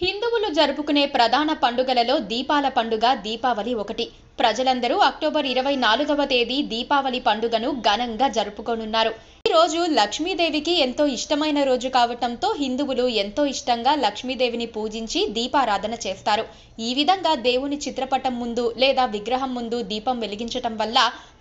హిందువులు జరుపుకునే ప్రధాన పండుగలలో దీపాల పండుగ దీపావళి ఒకటి ప్రజలందరూ అక్టోబర్ ఇరవై నాలుగవ తేదీ దీపావళి పండుగను ఘనంగా జరుపుకోనున్నారు ఈ రోజు లక్ష్మీదేవికి ఎంతో ఇష్టమైన రోజు కావటంతో హిందువులు ఎంతో ఇష్టంగా లక్ష్మీదేవిని పూజించి దీపారాధన చేస్తారు ఈ విధంగా దేవుని చిత్రపటం ముందు లేదా విగ్రహం ముందు దీపం వెలిగించటం వల్ల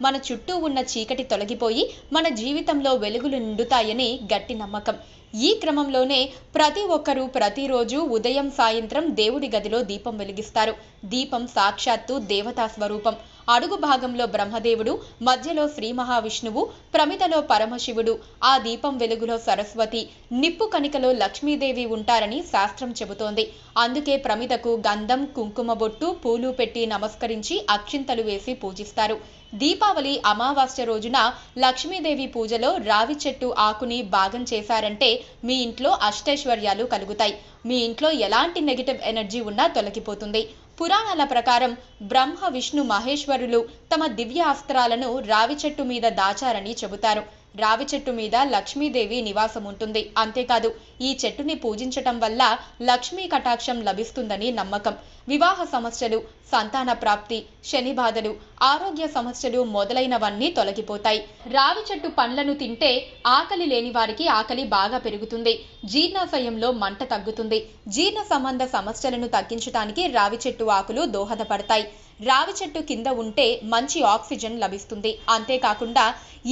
మన చుట్టూ ఉన్న చీకటి తొలగిపోయి మన జీవితంలో వెలుగులు నిండుతాయని గట్టి నమ్మకం ఈ క్రమంలోనే ప్రతి ఒక్కరూ ప్రతిరోజు ఉదయం సాయంత్రం దేవుడి గదిలో దీపం వెలిగిస్తారు దీపం సాక్షాత్తు దేవతా స్వరూపం అడుగు భాగంలో బ్రహ్మదేవుడు మధ్యలో శ్రీ మహావిష్ణువు ప్రమితలో పరమశివుడు ఆ దీపం వెలుగులో సరస్వతి నిప్పు కణికలో లక్ష్మీదేవి ఉంటారని శాస్త్రం చెబుతోంది అందుకే ప్రమితకు గంధం కుంకుమ బొట్టు పూలు పెట్టి నమస్కరించి అక్షింతలు వేసి పూజిస్తారు దీపావళి అమావాస్య రోజున లక్ష్మీదేవి పూజలో రావి చెట్టు ఆకుని భాగం చేశారంటే మీ ఇంట్లో అష్టైశ్వర్యాలు కలుగుతాయి మీ ఇంట్లో ఎలాంటి నెగిటివ్ ఎనర్జీ ఉన్నా తొలగిపోతుంది పురాణాల ప్రకారం బ్రహ్మ విష్ణు మహేశ్వరులు తమ దివ్య అస్త్రాలను రావి చెట్టు మీద దాచారని చెబుతారు రావి చెట్టు మీద లక్ష్మీదేవి నివాసం ఉంటుంది అంతేకాదు ఈ చెట్టుని పూజించటం వల్ల లక్ష్మీ కటాక్షం లభిస్తుందని నమ్మకం వివాహ సమస్యలు సంతాన ప్రాప్తి శని బాధలు ఆరోగ్య సమస్యలు మొదలైనవన్నీ తొలగిపోతాయి రావి చెట్టు పండ్లను తింటే ఆకలి లేని వారికి ఆకలి బాగా పెరుగుతుంది జీర్ణాశయంలో మంట తగ్గుతుంది జీర్ణ సంబంధ సమస్యలను తగ్గించడానికి రావి చెట్టు ఆకులు దోహదపడతాయి రావి చెట్టు కింద ఉంటే మంచి ఆక్సిజన్ లభిస్తుంది అంతేకాకుండా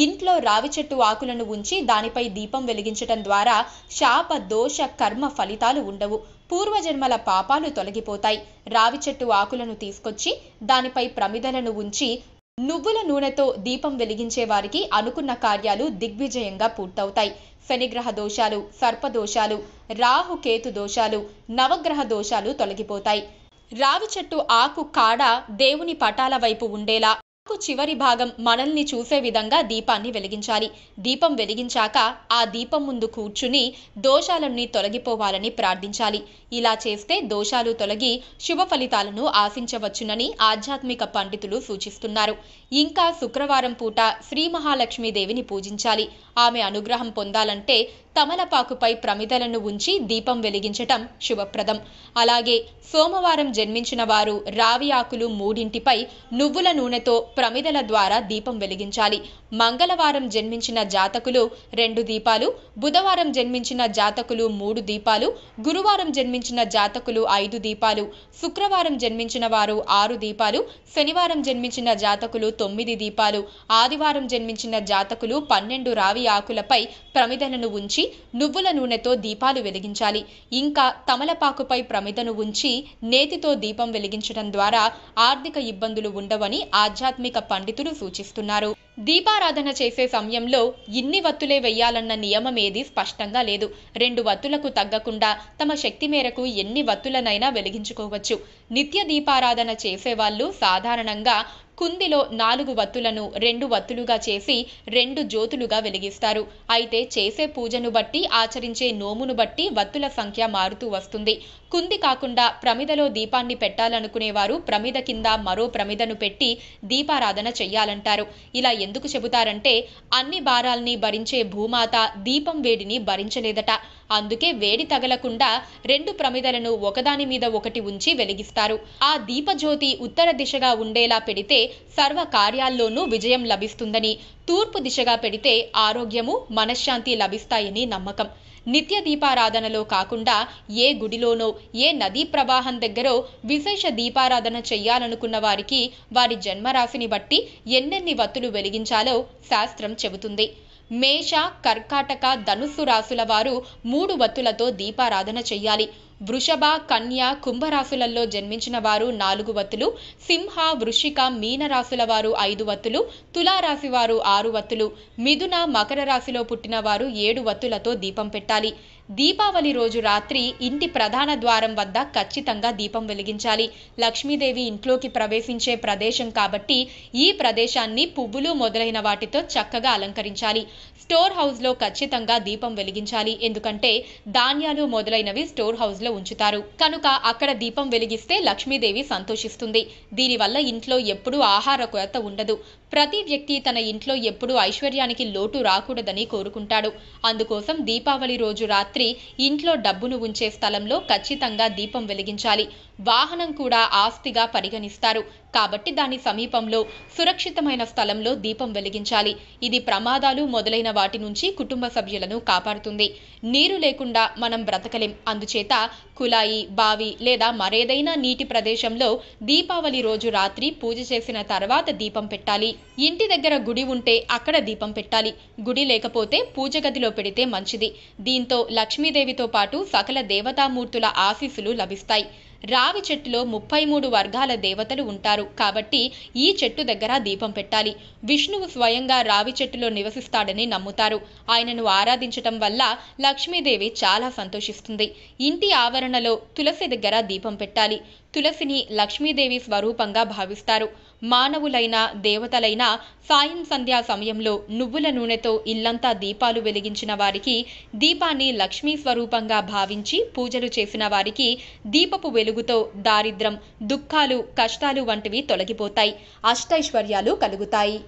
ఇంట్లో రావి చెట్టు చెట్టు ఆకులను ఉంచి దానిపై దీపం వెలిగించటం ద్వారా శాప దోష కర్మ ఫలితాలు ఉండవు పూర్వజన్మల పాపాలు తొలగిపోతాయి రావి చెట్టు ఆకులను తీసుకొచ్చి దానిపై ప్రమిదలను ఉంచి నువ్వుల నూనెతో దీపం వెలిగించే వారికి అనుకున్న కార్యాలు దిగ్విజయంగా పూర్తవుతాయి శనిగ్రహ దోషాలు సర్పదోషాలు రాహుకేతు దోషాలు నవగ్రహ దోషాలు తొలగిపోతాయి రావి చెట్టు ఆకు కాడ దేవుని పటాల వైపు ఉండేలా చివరి భాగం మనల్ని చూసే విధంగా దీపాన్ని వెలిగించాలి దీపం వెలిగించాక ఆ దీపం ముందు కూర్చుని దోషాలన్నీ తొలగిపోవాలని ప్రార్థించాలి ఇలా చేస్తే దోషాలు తొలగి శుభ ఫలితాలను ఆశించవచ్చునని ఆధ్యాత్మిక పండితులు సూచిస్తున్నారు ఇంకా శుక్రవారం పూట శ్రీ మహాలక్ష్మీదేవిని పూజించాలి ఆమె అనుగ్రహం పొందాలంటే తమలపాకుపై ప్రమిదలను ఉంచి దీపం వెలిగించటం శుభప్రదం అలాగే సోమవారం జన్మించిన వారు రావి ఆకులు మూడింటిపై నువ్వుల నూనెతో ప్రమిదల ద్వారా దీపం వెలిగించాలి మంగళవారం జన్మించిన జాతకులు రెండు దీపాలు బుధవారం జన్మించిన జాతకులు మూడు దీపాలు గురువారం జన్మించిన జాతకులు ఐదు దీపాలు శుక్రవారం జన్మించిన వారు ఆరు దీపాలు శనివారం జన్మించిన జాతకులు తొమ్మిది దీపాలు ఆదివారం జన్మించిన జాతకులు పన్నెండు రావి ఆకులపై ప్రమిదలను ఉంచి నువ్వుల నూనెతో దీపాలు వెలిగించాలి ఇంకా తమలపాకుపై ప్రమిదను ఉంచి నేతితో దీపం వెలిగించడం ద్వారా ఆర్థిక ఇబ్బందులు ఉండవని ఆధ్యాత్మిక ఆధ్యాత్మిక పండితులు సూచిస్తున్నారు దీపారాధన చేసే సమయంలో ఇన్ని వత్తులే వెయ్యాలన్న నియమం ఏది స్పష్టంగా లేదు రెండు వత్తులకు తగ్గకుండా తమ శక్తి మేరకు ఎన్ని వత్తులనైనా వెలిగించుకోవచ్చు నిత్య దీపారాధన చేసేవాళ్ళు సాధారణంగా కుందిలో నాలుగు వత్తులను రెండు వత్తులుగా చేసి రెండు జ్యోతులుగా వెలిగిస్తారు అయితే చేసే పూజను బట్టి ఆచరించే నోమును బట్టి వత్తుల సంఖ్య మారుతూ వస్తుంది కుంది కాకుండా ప్రమిదలో దీపాన్ని పెట్టాలనుకునేవారు ప్రమిద కింద మరో ప్రమిదను పెట్టి దీపారాధన చెయ్యాలంటారు ఇలా ఎందుకు చెబుతారంటే అన్ని భారాల్ని భరించే భూమాత దీపం వేడిని భరించలేదట అందుకే వేడి తగలకుండా రెండు ప్రమిదలను ఒకదాని మీద ఒకటి ఉంచి వెలిగిస్తారు ఆ దీపజ్యోతి ఉత్తర దిశగా ఉండేలా పెడితే సర్వ కార్యాల్లోనూ విజయం లభిస్తుందని తూర్పు దిశగా పెడితే ఆరోగ్యము మనశ్శాంతి లభిస్తాయని నమ్మకం నిత్య దీపారాధనలో కాకుండా ఏ గుడిలోనో ఏ నదీ ప్రవాహం దగ్గరో విశేష దీపారాధన చేయాలనుకున్న వారికి వారి జన్మరాశిని బట్టి ఎన్నెన్ని వత్తులు వెలిగించాలో శాస్త్రం చెబుతుంది మేష కర్కాటక ధనుస్సు రాసుల వారు మూడు వత్తులతో దీపారాధన చెయ్యాలి వృషభ కన్య కుంభరాశులలో జన్మించిన వారు నాలుగు వత్తులు సింహ వృషిక మీన రాశుల వారు ఐదు వత్తులు తులారాశి వారు ఆరు వత్తులు మిథున మకర రాశిలో పుట్టిన వారు ఏడు వత్తులతో దీపం పెట్టాలి దీపావళి రోజు రాత్రి ఇంటి ప్రధాన ద్వారం వద్ద ఖచ్చితంగా దీపం వెలిగించాలి లక్ష్మీదేవి ఇంట్లోకి ప్రవేశించే ప్రదేశం కాబట్టి ఈ ప్రదేశాన్ని పువ్వులు మొదలైన వాటితో చక్కగా అలంకరించాలి స్టోర్ హౌస్లో ఖచ్చితంగా దీపం వెలిగించాలి ఎందుకంటే ధాన్యాలు మొదలైనవి స్టోర్ హౌస్లో ఉంచుతారు కనుక అక్కడ దీపం వెలిగిస్తే లక్ష్మీదేవి సంతోషిస్తుంది దీనివల్ల ఇంట్లో ఎప్పుడూ ఆహార కొరత ఉండదు ప్రతి వ్యక్తి తన ఇంట్లో ఎప్పుడూ ఐశ్వర్యానికి లోటు రాకూడదని కోరుకుంటాడు అందుకోసం దీపావళి రోజు రాత్రి ఇంట్లో డబ్బును ఉంచే స్థలంలో ఖచ్చితంగా దీపం వెలిగించాలి వాహనం కూడా ఆస్తిగా పరిగణిస్తారు కాబట్టి దాని సమీపంలో సురక్షితమైన స్థలంలో దీపం వెలిగించాలి ఇది ప్రమాదాలు మొదలైన వాటి నుంచి కుటుంబ సభ్యులను కాపాడుతుంది నీరు లేకుండా మనం బ్రతకలేం అందుచేత కులాయి బావి లేదా మరేదైనా నీటి ప్రదేశంలో దీపావళి రోజు రాత్రి పూజ చేసిన తర్వాత దీపం పెట్టాలి ఇంటి దగ్గర గుడి ఉంటే అక్కడ దీపం పెట్టాలి గుడి లేకపోతే పూజ గదిలో పెడితే మంచిది దీంతో లక్ష్మీదేవితో పాటు సకల దేవతామూర్తుల ఆశీస్సులు లభిస్తాయి రావి చెట్టులో ముప్పై మూడు వర్గాల దేవతలు ఉంటారు కాబట్టి ఈ చెట్టు దగ్గర దీపం పెట్టాలి విష్ణువు స్వయంగా రావి చెట్టులో నివసిస్తాడని నమ్ముతారు ఆయనను ఆరాధించటం వల్ల లక్ష్మీదేవి చాలా సంతోషిస్తుంది ఇంటి ఆవరణలో తులసి దగ్గర దీపం పెట్టాలి తులసిని లక్ష్మీదేవి స్వరూపంగా భావిస్తారు మానవులైన దేవతలైన సాయం సంధ్యా సమయంలో నువ్వుల నూనెతో ఇల్లంతా దీపాలు వెలిగించిన వారికి దీపాన్ని లక్ష్మీ స్వరూపంగా భావించి పూజలు చేసిన వారికి దీపపు వెలుగుతో దారిద్రం దుఃఖాలు కష్టాలు వంటివి తొలగిపోతాయి అష్టైశ్వర్యాలు కలుగుతాయి